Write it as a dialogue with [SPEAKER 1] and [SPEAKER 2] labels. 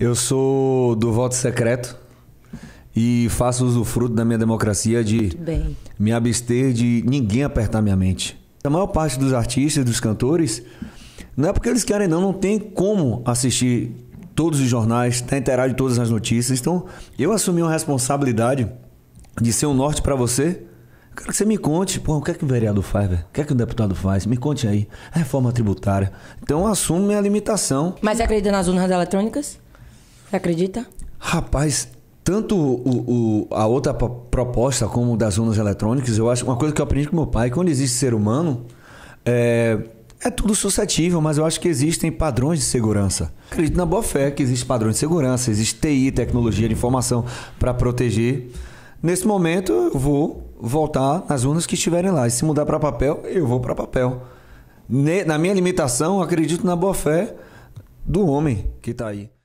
[SPEAKER 1] Eu sou do voto secreto e faço usufruto da minha democracia de me abster de ninguém apertar minha mente. A maior parte dos artistas, dos cantores, não é porque eles querem não, não tem como assistir todos os jornais, tá inteirado de todas as notícias. Então, eu assumi uma responsabilidade de ser um norte para você. Quero que você me conte, pô, o que é que o vereador faz, velho? O que é que o deputado faz? Me conte aí. A reforma tributária. Então, eu assumo minha limitação.
[SPEAKER 2] Mas acredita nas urnas eletrônicas? Você acredita?
[SPEAKER 1] Rapaz, tanto o, o, a outra proposta como das urnas eletrônicas, eu acho uma coisa que eu aprendi com meu pai, quando existe ser humano, é, é tudo suscetível, mas eu acho que existem padrões de segurança. Acredito na boa fé que existe padrões de segurança, existe TI, tecnologia de informação para proteger. Nesse momento, eu vou voltar nas urnas que estiverem lá. E se mudar para papel, eu vou para papel. Na minha limitação, acredito na boa fé do homem que está aí.